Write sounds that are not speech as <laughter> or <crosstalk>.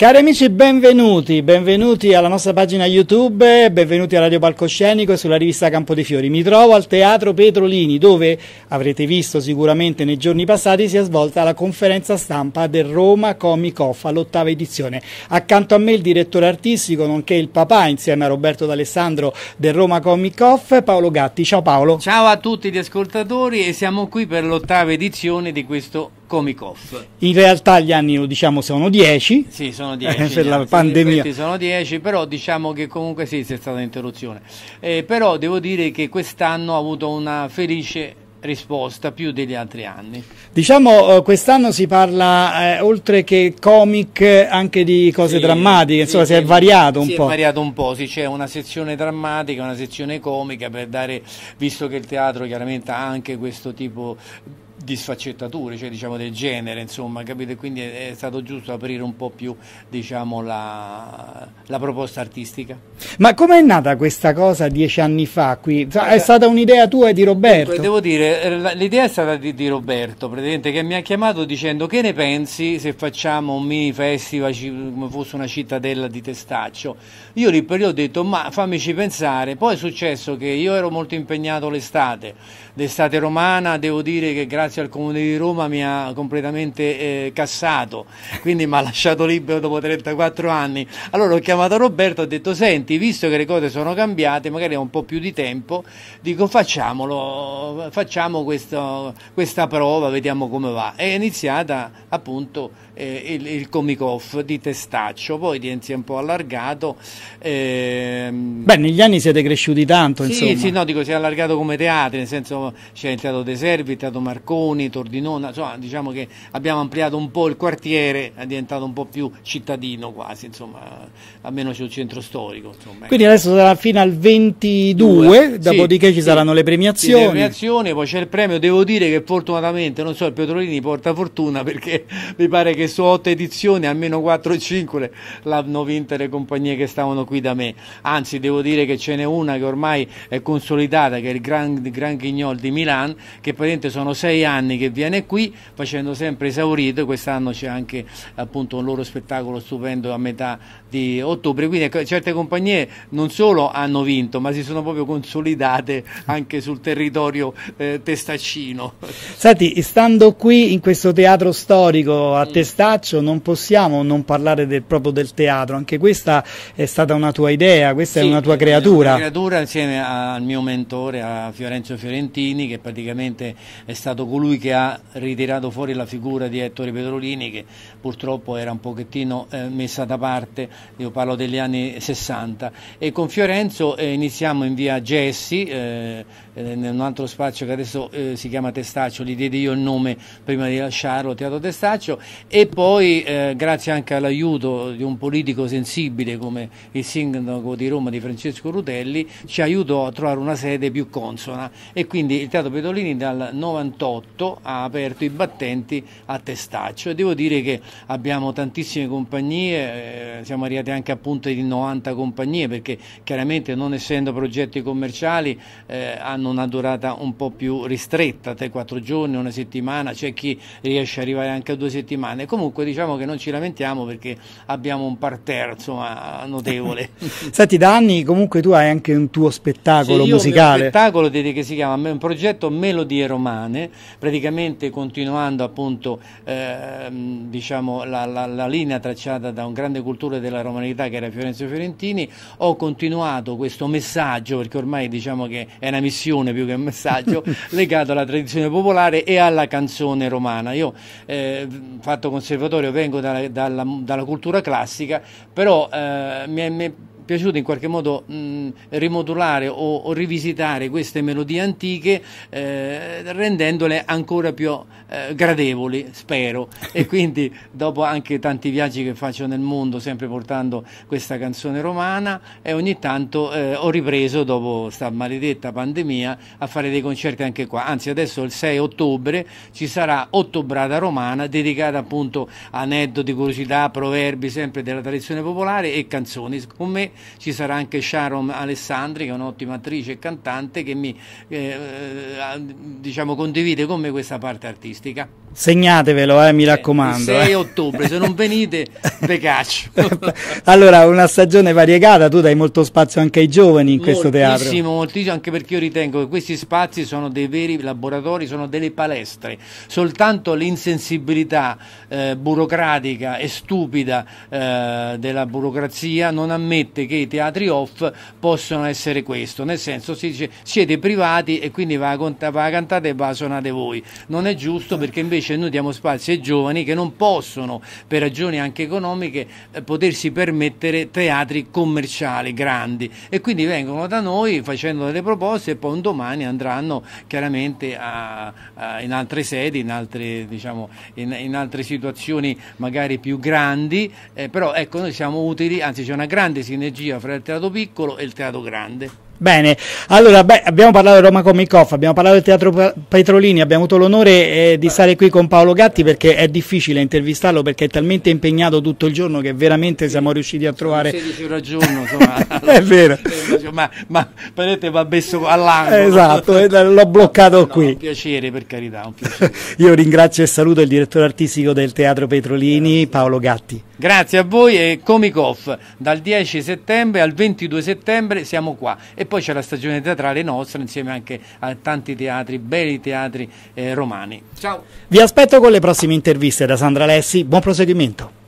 Cari amici, benvenuti, benvenuti alla nostra pagina YouTube, benvenuti a Radio Palcoscenico e sulla rivista Campo dei Fiori. Mi trovo al Teatro Petrolini, dove avrete visto sicuramente nei giorni passati si è svolta la conferenza stampa del Roma Comic Off all'ottava edizione. Accanto a me il direttore artistico, nonché il papà, insieme a Roberto D'Alessandro del Roma Comic Off, Paolo Gatti. Ciao Paolo. Ciao a tutti gli ascoltatori e siamo qui per l'ottava edizione di questo Comic Off. In realtà gli anni diciamo sono 10. Sì, sono 10. Eh, per la pandemia. sono 10, però diciamo che comunque sì, c'è stata un'interruzione. Eh, però devo dire che quest'anno ha avuto una felice risposta più degli altri anni. Diciamo eh, quest'anno si parla eh, oltre che comic anche di cose sì, drammatiche, insomma sì, si è variato un si po'. Si è variato un po', sì, c'è una sezione drammatica, una sezione comica per dare, visto che il teatro chiaramente ha anche questo tipo di di sfaccettature, cioè diciamo del genere, insomma, capite? Quindi è stato giusto aprire un po' più diciamo, la, la proposta artistica. Ma com'è nata questa cosa dieci anni fa qui? È stata un'idea tua e di Roberto? Dunque, devo dire, eh, l'idea è stata di, di Roberto, praticamente, che mi ha chiamato dicendo che ne pensi se facciamo un mini festival come fosse una cittadella di testaccio. Io lì per lì ho detto ma fammici pensare, poi è successo che io ero molto impegnato l'estate, l'estate romana devo dire che grazie al Comune di Roma mi ha completamente eh, cassato, quindi mi ha lasciato libero dopo 34 anni. Allora ho chiamato chiamato Roberto e ho detto senti visto che le cose sono cambiate magari ha un po' più di tempo dico facciamolo facciamo questo, questa prova vediamo come va è iniziata appunto eh, il, il comic off di testaccio poi si è un po' allargato eh... beh negli anni siete cresciuti tanto sì, insomma sì no dico si è allargato come teatro, nel senso c'è il teatro De Servi il teatro Marconi Tordinona insomma diciamo che abbiamo ampliato un po' il quartiere è diventato un po' più cittadino quasi insomma almeno c'è un centro storico. Insomma. Quindi adesso sarà fino al 22, Due. dopodiché sì, ci saranno le premiazioni. Sì, le premiazioni, poi c'è il premio, devo dire che fortunatamente, non so, il Petrolini porta fortuna perché <laughs> mi pare che su otto edizioni almeno 4 o 5 l'hanno vinta le compagnie che stavano qui da me. Anzi, devo dire che ce n'è una che ormai è consolidata, che è il Gran, Gran Guignol di Milan, che praticamente sono sei anni che viene qui, facendo sempre esaurito, quest'anno c'è anche appunto un loro spettacolo stupendo a metà di ottobre ottobre, quindi ecco, certe compagnie non solo hanno vinto, ma si sono proprio consolidate anche sul territorio eh, testaccino. Senti, stando qui in questo teatro storico a mm. Testaccio non possiamo non parlare del, proprio del teatro, anche questa è stata una tua idea, questa sì, è una tua creatura. Una creatura insieme al mio mentore, a Fiorenzo Fiorentini, che praticamente è stato colui che ha ritirato fuori la figura di Ettore Petrolini, che purtroppo era un pochettino eh, messa da parte, io parlo degli anni 60 e con Fiorenzo eh, iniziamo in via Gessi, eh, eh, in un altro spazio che adesso eh, si chiama Testaccio, gli diedi io il nome prima di lasciarlo, Teatro Testaccio e poi eh, grazie anche all'aiuto di un politico sensibile come il sindaco di Roma di Francesco Rutelli ci aiutò a trovare una sede più consona e quindi il Teatro Petolini dal 98 ha aperto i battenti a Testaccio e devo dire che abbiamo tantissime compagnie, eh, siamo arrivati anche tasca appunto di 90 compagnie perché chiaramente non essendo progetti commerciali eh, hanno una durata un po' più ristretta, 3-4 giorni, una settimana, c'è chi riesce ad arrivare anche a due settimane, comunque diciamo che non ci lamentiamo perché abbiamo un parterre insomma, notevole. <laughs> Senti, da anni comunque tu hai anche un tuo spettacolo sì, musicale. Un spettacolo che si chiama un progetto Melodie Romane, praticamente continuando appunto eh, diciamo, la, la, la linea tracciata da un grande cultore della romanità società che era Fiorenzo Fiorentini, ho continuato questo messaggio, perché ormai diciamo che è una missione più che un messaggio, <laughs> legato alla tradizione popolare e alla canzone romana. Io, eh, fatto conservatorio, vengo dalla, dalla, dalla cultura classica, però eh, mi è, mi è piaciuto in qualche modo mh, rimodulare o, o, rivisitare queste melodie antiche eh, rendendole ancora più eh, gradevoli, spero. <laughs> E quindi dopo anche tanti viaggi che faccio nel mondo, sempre portando questa canzone romana, e eh, ogni tanto eh, ho ripreso, dopo questa maledetta pandemia, a fare dei concerti anche qua. Anzi, adesso il 6 ottobre ci sarà Ottobrada Romana, dedicata appunto a aneddoti, curiosità, proverbi, sempre della tradizione popolare e canzoni. Con me ci sarà anche Sharon Alessandri, che è un'ottima attrice e cantante, che mi eh, eh diciamo, condivide con me questa parte artistica calcistica. Segnatevelo, eh, mi eh, raccomando. 6 eh. ottobre, se non venite, ve <laughs> caccio. <laughs> allora, una stagione variegata, tu dai molto spazio anche ai giovani in moltissimo, questo teatro. Moltissimo, moltissimo, anche perché io ritengo che questi spazi sono dei veri laboratori, sono delle palestre. Soltanto l'insensibilità eh, burocratica e stupida eh, della burocrazia non ammette che i teatri off possono essere questo, nel senso si dice siete privati e quindi va a, cont- va a cantate e va a suonate voi. Non è giusto tutto perché invece noi diamo spazio ai giovani che non possono, per ragioni anche economiche, eh, potersi permettere teatri commerciali grandi e quindi vengono da noi facendo delle proposte e poi un domani andranno chiaramente a, a, in altre sedi, in altre, diciamo, in, in altre situazioni magari più grandi, eh, però ecco noi siamo utili, anzi c'è una grande sinergia fra il teatro piccolo e il teatro grande. Bene, allora beh, abbiamo parlato di Roma Comic Off, abbiamo parlato del Teatro Petrolini, abbiamo avuto l'onore eh, di stare qui con Paolo Gatti perché è difficile intervistarlo perché è talmente impegnato tutto il giorno che veramente siamo riusciti a trovare... 16 ore al giorno, insomma. <laughs> è vero. Cioè, ma, ma vedete va messo all'angolo. Esatto, eh, l'ho bloccato no, qui. Un piacere per carità, un piacere. <laughs> Io ringrazio e saluto il direttore artistico del Teatro Petrolini, Paolo Gatti. Grazie a voi e Comic Off, dal 10 settembre al 22 settembre siamo qua. E poi c'è la stagione teatrale nostra insieme anche a tanti teatri, belli teatri eh, romani. Ciao! Vi aspetto con le prossime interviste da Sandra Lessi, buon proseguimento!